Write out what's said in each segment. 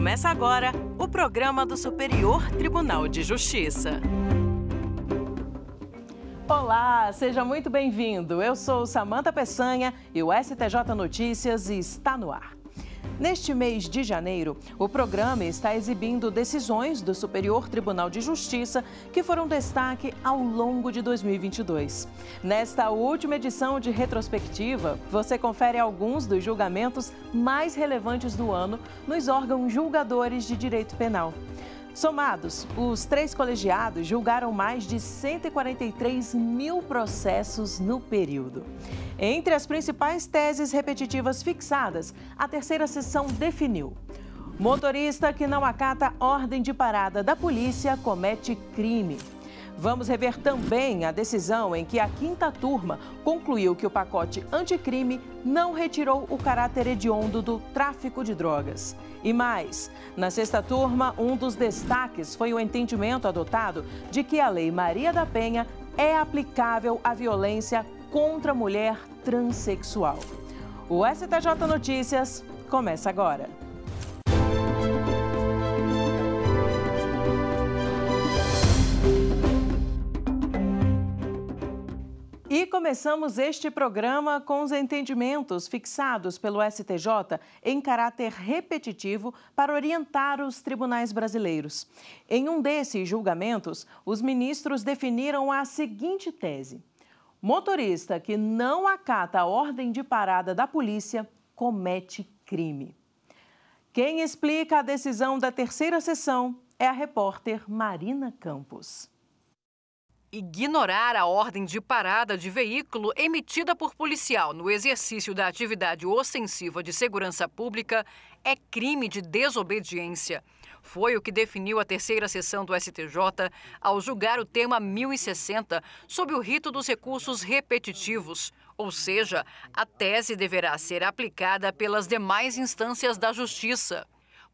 Começa agora o programa do Superior Tribunal de Justiça. Olá, seja muito bem-vindo. Eu sou Samanta Peçanha e o STJ Notícias está no ar. Neste mês de janeiro, o programa está exibindo decisões do Superior Tribunal de Justiça que foram destaque ao longo de 2022. Nesta última edição de retrospectiva, você confere alguns dos julgamentos mais relevantes do ano nos órgãos julgadores de direito penal. Somados, os três colegiados julgaram mais de 143 mil processos no período. Entre as principais teses repetitivas fixadas, a terceira sessão definiu. Motorista que não acata ordem de parada da polícia comete crime. Vamos rever também a decisão em que a quinta turma concluiu que o pacote anticrime não retirou o caráter hediondo do tráfico de drogas. E mais, na sexta turma, um dos destaques foi o entendimento adotado de que a Lei Maria da Penha é aplicável à violência contra a mulher transexual. O STJ Notícias começa agora. E começamos este programa com os entendimentos fixados pelo STJ em caráter repetitivo para orientar os tribunais brasileiros. Em um desses julgamentos, os ministros definiram a seguinte tese: motorista que não acata a ordem de parada da polícia comete crime. Quem explica a decisão da terceira sessão é a repórter Marina Campos ignorar a ordem de parada de veículo emitida por policial no exercício da atividade ostensiva de segurança pública é crime de desobediência. Foi o que definiu a terceira sessão do STJ ao julgar o tema 1060 sob o rito dos recursos repetitivos. Ou seja, a tese deverá ser aplicada pelas demais instâncias da Justiça.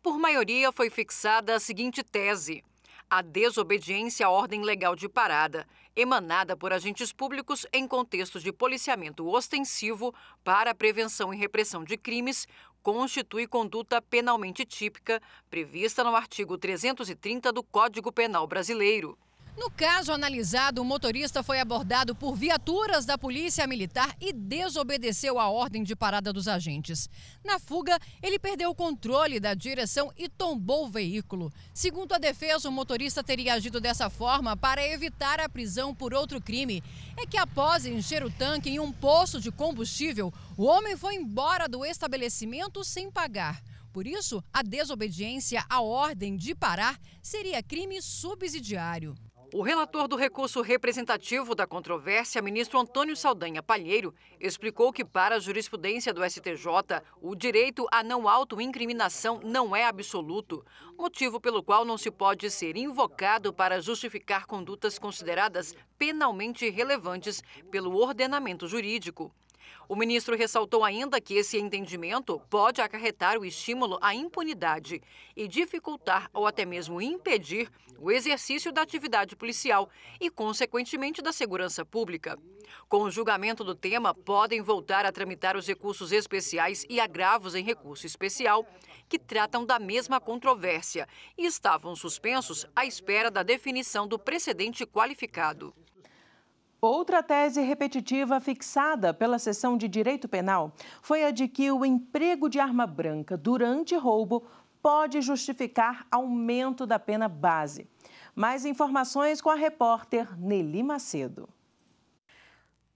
Por maioria, foi fixada a seguinte tese a desobediência à ordem legal de parada, emanada por agentes públicos em contextos de policiamento ostensivo para a prevenção e repressão de crimes, constitui conduta penalmente típica, prevista no artigo 330 do Código Penal Brasileiro. No caso analisado, o motorista foi abordado por viaturas da Polícia Militar e desobedeceu a ordem de parada dos agentes. Na fuga, ele perdeu o controle da direção e tombou o veículo. Segundo a defesa, o motorista teria agido dessa forma para evitar a prisão por outro crime. É que após encher o tanque em um poço de combustível, o homem foi embora do estabelecimento sem pagar. Por isso, a desobediência à ordem de parar seria crime subsidiário. O relator do recurso representativo da controvérsia, ministro Antônio Saldanha Palheiro, explicou que, para a jurisprudência do STJ, o direito à não autoincriminação não é absoluto, motivo pelo qual não se pode ser invocado para justificar condutas consideradas penalmente relevantes pelo ordenamento jurídico. O ministro ressaltou ainda que esse entendimento pode acarretar o estímulo à impunidade e dificultar ou até mesmo impedir o exercício da atividade policial e, consequentemente, da segurança pública. Com o julgamento do tema, podem voltar a tramitar os recursos especiais e agravos em recurso especial, que tratam da mesma controvérsia e estavam suspensos à espera da definição do precedente qualificado. Outra tese repetitiva fixada pela sessão de Direito Penal foi a de que o emprego de arma branca durante roubo pode justificar aumento da pena base. Mais informações com a repórter Nelly Macedo.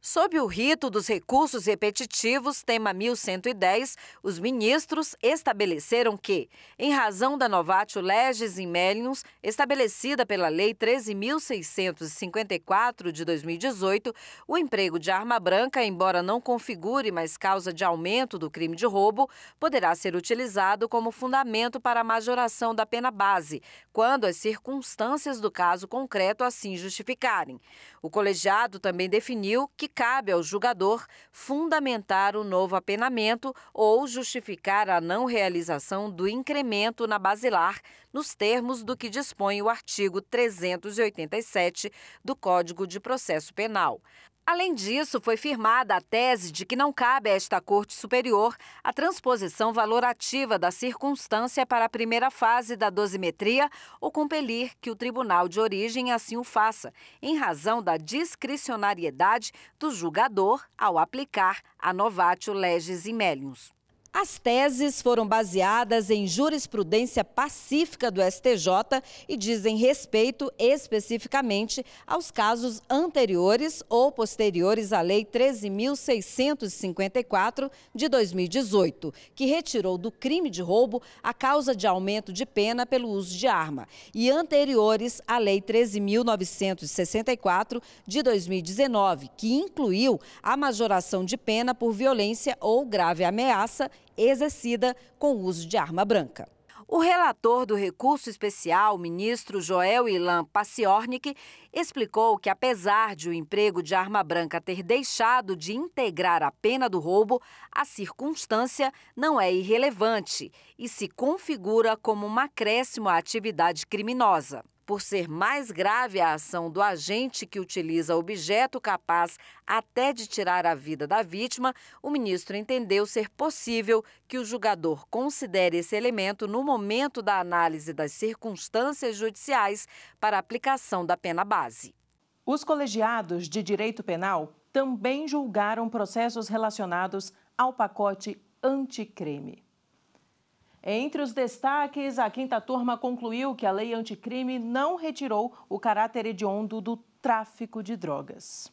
Sob o rito dos recursos repetitivos, tema 1110, os ministros estabeleceram que, em razão da novatio legis in melius, estabelecida pela Lei 13.654 de 2018, o emprego de arma branca, embora não configure mais causa de aumento do crime de roubo, poderá ser utilizado como fundamento para a majoração da pena base, quando as circunstâncias do caso concreto assim justificarem. O colegiado também definiu que cabe ao julgador fundamentar o novo apenamento ou justificar a não realização do incremento na basilar, nos termos do que dispõe o artigo 387 do Código de Processo Penal. Além disso, foi firmada a tese de que não cabe a esta Corte Superior a transposição valorativa da circunstância para a primeira fase da dosimetria ou compelir que o tribunal de origem assim o faça, em razão da discricionariedade do julgador ao aplicar a novatio legis in melius. As teses foram baseadas em jurisprudência pacífica do STJ e dizem respeito especificamente aos casos anteriores ou posteriores à Lei 13.654 de 2018, que retirou do crime de roubo a causa de aumento de pena pelo uso de arma, e anteriores à Lei 13.964 de 2019, que incluiu a majoração de pena por violência ou grave ameaça exercida com o uso de arma branca. O relator do recurso especial, ministro Joel Ilan Paciornik, explicou que, apesar de o emprego de arma branca ter deixado de integrar a pena do roubo, a circunstância não é irrelevante e se configura como um acréscimo à atividade criminosa por ser mais grave a ação do agente que utiliza objeto capaz até de tirar a vida da vítima, o ministro entendeu ser possível que o julgador considere esse elemento no momento da análise das circunstâncias judiciais para aplicação da pena base. Os colegiados de direito penal também julgaram processos relacionados ao pacote anticreme. Entre os destaques, a quinta turma concluiu que a lei anticrime não retirou o caráter hediondo do tráfico de drogas.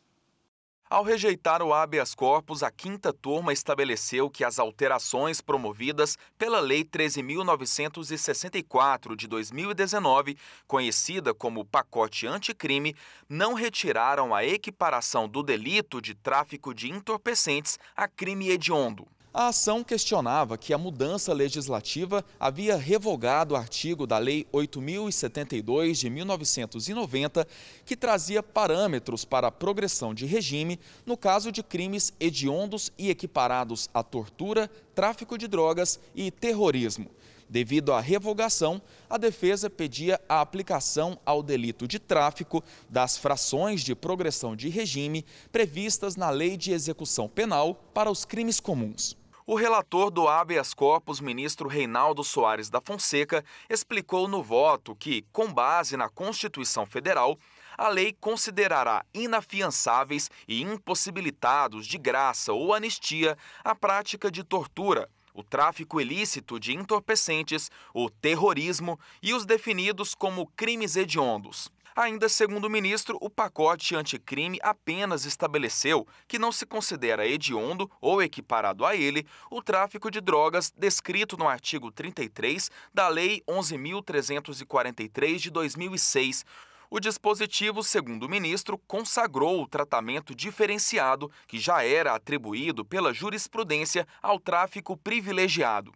Ao rejeitar o habeas corpus, a quinta turma estabeleceu que as alterações promovidas pela Lei 13.964 de 2019, conhecida como pacote anticrime, não retiraram a equiparação do delito de tráfico de entorpecentes a crime hediondo. A ação questionava que a mudança legislativa havia revogado o artigo da Lei 8072 de 1990, que trazia parâmetros para a progressão de regime no caso de crimes hediondos e equiparados à tortura, tráfico de drogas e terrorismo. Devido à revogação, a defesa pedia a aplicação ao delito de tráfico das frações de progressão de regime previstas na Lei de Execução Penal para os crimes comuns. O relator do habeas corpus, ministro Reinaldo Soares da Fonseca, explicou no voto que, com base na Constituição Federal, a lei considerará inafiançáveis e impossibilitados de graça ou anistia a prática de tortura, o tráfico ilícito de entorpecentes, o terrorismo e os definidos como crimes hediondos. Ainda segundo o ministro, o pacote anticrime apenas estabeleceu que não se considera hediondo ou equiparado a ele o tráfico de drogas descrito no artigo 33 da Lei 11.343 de 2006. O dispositivo, segundo o ministro, consagrou o tratamento diferenciado que já era atribuído pela jurisprudência ao tráfico privilegiado.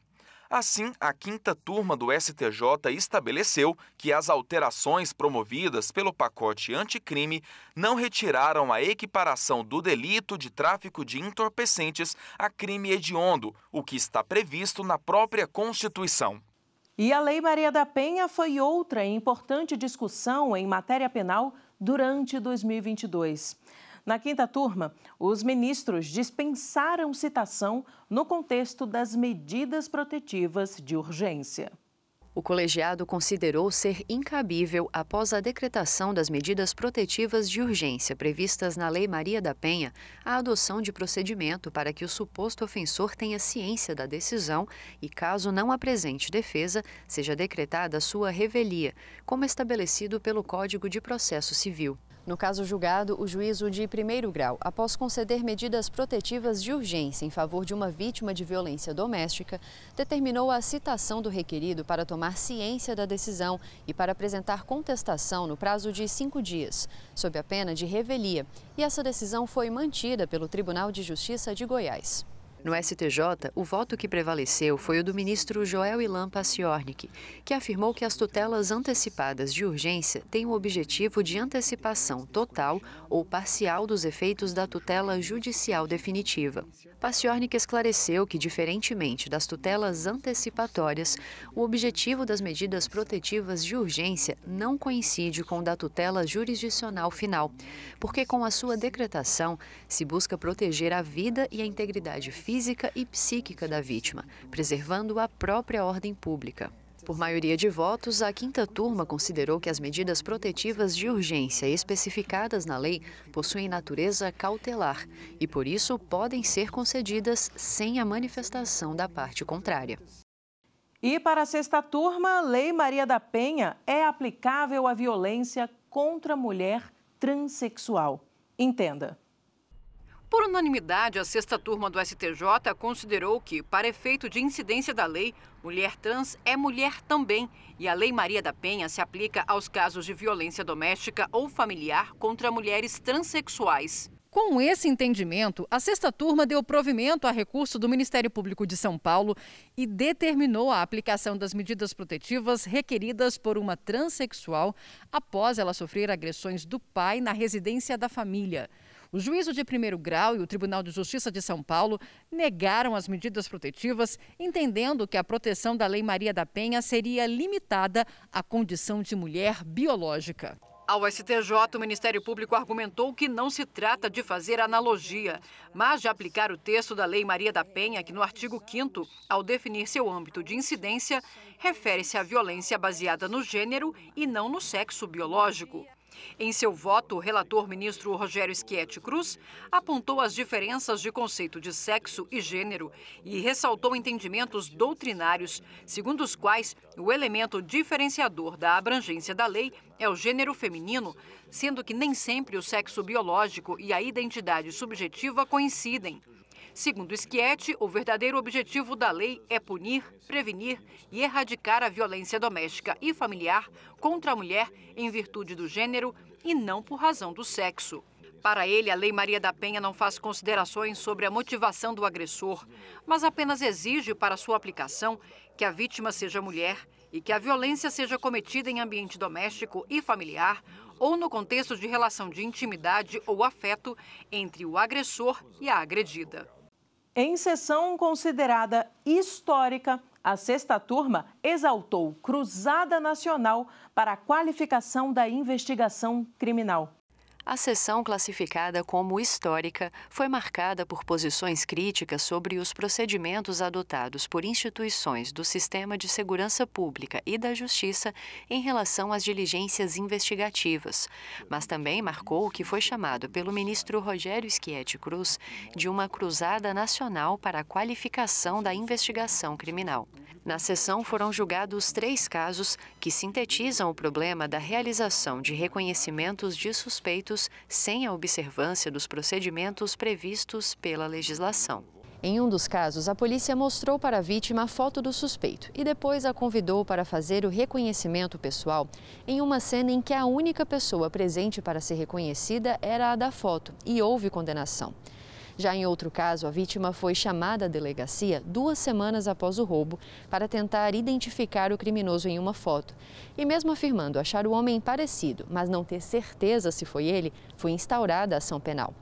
Assim, a quinta turma do STJ estabeleceu que as alterações promovidas pelo pacote anticrime não retiraram a equiparação do delito de tráfico de entorpecentes a crime hediondo, o que está previsto na própria Constituição. E a Lei Maria da Penha foi outra importante discussão em matéria penal durante 2022. Na quinta turma, os ministros dispensaram citação no contexto das medidas protetivas de urgência. O colegiado considerou ser incabível, após a decretação das medidas protetivas de urgência previstas na Lei Maria da Penha, a adoção de procedimento para que o suposto ofensor tenha ciência da decisão e, caso não apresente defesa, seja decretada sua revelia, como estabelecido pelo Código de Processo Civil. No caso julgado, o juízo de primeiro grau, após conceder medidas protetivas de urgência em favor de uma vítima de violência doméstica, determinou a citação do requerido para tomar ciência da decisão e para apresentar contestação no prazo de cinco dias, sob a pena de revelia. E essa decisão foi mantida pelo Tribunal de Justiça de Goiás. No STJ, o voto que prevaleceu foi o do ministro Joel Ilan Paciornik, que afirmou que as tutelas antecipadas de urgência têm o objetivo de antecipação total ou parcial dos efeitos da tutela judicial definitiva. Paciornik esclareceu que, diferentemente das tutelas antecipatórias, o objetivo das medidas protetivas de urgência não coincide com o da tutela jurisdicional final, porque com a sua decretação se busca proteger a vida e a integridade física física e psíquica da vítima, preservando a própria ordem pública. Por maioria de votos, a quinta turma considerou que as medidas protetivas de urgência especificadas na lei possuem natureza cautelar e, por isso, podem ser concedidas sem a manifestação da parte contrária. E para a sexta turma, a Lei Maria da Penha é aplicável à violência contra a mulher transexual. Entenda. Por unanimidade, a sexta turma do STJ considerou que, para efeito de incidência da lei, mulher trans é mulher também e a Lei Maria da Penha se aplica aos casos de violência doméstica ou familiar contra mulheres transexuais. Com esse entendimento, a sexta turma deu provimento a recurso do Ministério Público de São Paulo e determinou a aplicação das medidas protetivas requeridas por uma transexual após ela sofrer agressões do pai na residência da família. O juízo de primeiro grau e o Tribunal de Justiça de São Paulo negaram as medidas protetivas, entendendo que a proteção da Lei Maria da Penha seria limitada à condição de mulher biológica. Ao STJ, o Ministério Público argumentou que não se trata de fazer analogia, mas de aplicar o texto da Lei Maria da Penha, que no artigo 5, ao definir seu âmbito de incidência, refere-se à violência baseada no gênero e não no sexo biológico. Em seu voto, o relator ministro Rogério Schietti Cruz apontou as diferenças de conceito de sexo e gênero e ressaltou entendimentos doutrinários, segundo os quais o elemento diferenciador da abrangência da lei é o gênero feminino, sendo que nem sempre o sexo biológico e a identidade subjetiva coincidem. Segundo Schietti, o verdadeiro objetivo da lei é punir, prevenir e erradicar a violência doméstica e familiar contra a mulher em virtude do gênero e não por razão do sexo. Para ele, a Lei Maria da Penha não faz considerações sobre a motivação do agressor, mas apenas exige para sua aplicação que a vítima seja mulher e que a violência seja cometida em ambiente doméstico e familiar ou no contexto de relação de intimidade ou afeto entre o agressor e a agredida. Em sessão considerada histórica, a sexta turma exaltou Cruzada Nacional para a qualificação da investigação criminal. A sessão, classificada como histórica, foi marcada por posições críticas sobre os procedimentos adotados por instituições do sistema de segurança pública e da justiça em relação às diligências investigativas, mas também marcou o que foi chamado pelo ministro Rogério Schietti Cruz de uma cruzada nacional para a qualificação da investigação criminal. Na sessão foram julgados três casos que sintetizam o problema da realização de reconhecimentos de suspeitos sem a observância dos procedimentos previstos pela legislação. Em um dos casos, a polícia mostrou para a vítima a foto do suspeito e depois a convidou para fazer o reconhecimento pessoal em uma cena em que a única pessoa presente para ser reconhecida era a da foto e houve condenação. Já em outro caso, a vítima foi chamada à delegacia duas semanas após o roubo para tentar identificar o criminoso em uma foto. E mesmo afirmando achar o homem parecido, mas não ter certeza se foi ele, foi instaurada a ação penal.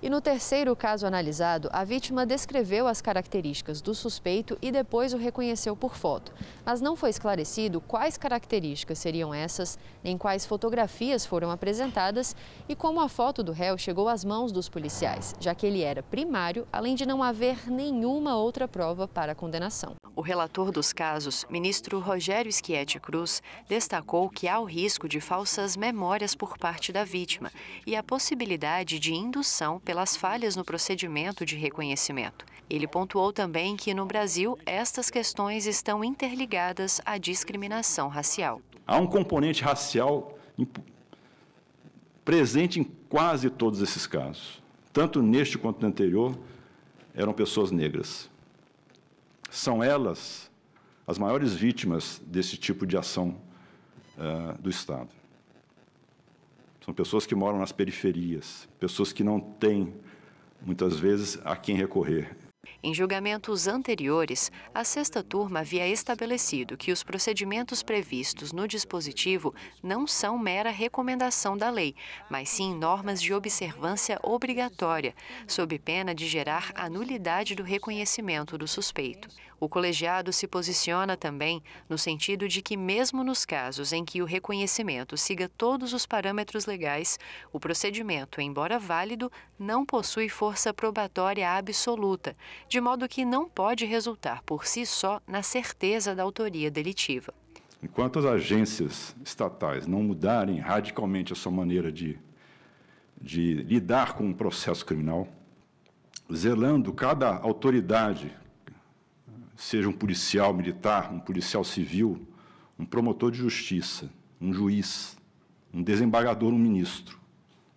E no terceiro caso analisado, a vítima descreveu as características do suspeito e depois o reconheceu por foto. Mas não foi esclarecido quais características seriam essas, nem quais fotografias foram apresentadas e como a foto do réu chegou às mãos dos policiais, já que ele era primário, além de não haver nenhuma outra prova para a condenação. O relator dos casos, ministro Rogério Schietti Cruz, destacou que há o risco de falsas memórias por parte da vítima e a possibilidade de indução pelas falhas no procedimento de reconhecimento. Ele pontuou também que no Brasil estas questões estão interligadas à discriminação racial. Há um componente racial presente em quase todos esses casos. Tanto neste quanto no anterior, eram pessoas negras. São elas as maiores vítimas desse tipo de ação uh, do Estado. São pessoas que moram nas periferias, pessoas que não têm, muitas vezes, a quem recorrer. Em julgamentos anteriores, a sexta turma havia estabelecido que os procedimentos previstos no dispositivo não são mera recomendação da lei, mas sim normas de observância obrigatória, sob pena de gerar a nulidade do reconhecimento do suspeito. O colegiado se posiciona também no sentido de que, mesmo nos casos em que o reconhecimento siga todos os parâmetros legais, o procedimento, embora válido, não possui força probatória absoluta, de modo que não pode resultar por si só na certeza da autoria delitiva. Enquanto as agências estatais não mudarem radicalmente a sua maneira de, de lidar com o processo criminal, zelando cada autoridade seja um policial militar, um policial civil, um promotor de justiça, um juiz, um desembargador, um ministro,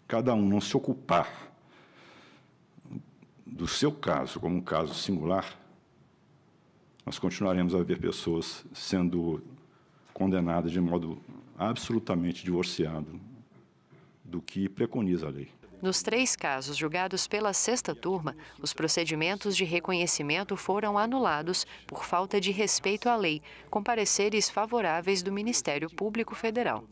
cada um não se ocupar do seu caso como um caso singular, nós continuaremos a ver pessoas sendo condenadas de modo absolutamente divorciado do que preconiza a lei. Nos três casos julgados pela sexta turma, os procedimentos de reconhecimento foram anulados por falta de respeito à lei, com pareceres favoráveis do Ministério Público Federal.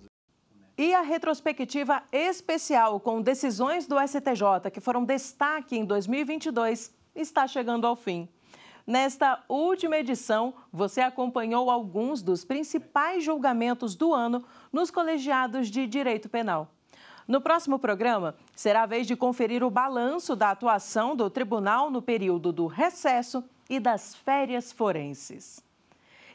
E a retrospectiva especial com decisões do STJ que foram destaque em 2022 está chegando ao fim. Nesta última edição, você acompanhou alguns dos principais julgamentos do ano nos colegiados de direito penal. No próximo programa, será a vez de conferir o balanço da atuação do tribunal no período do recesso e das férias forenses.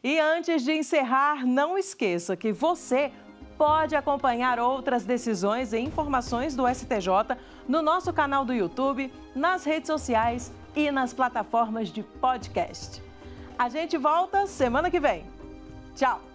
E antes de encerrar, não esqueça que você pode acompanhar outras decisões e informações do STJ no nosso canal do YouTube, nas redes sociais e nas plataformas de podcast. A gente volta semana que vem. Tchau!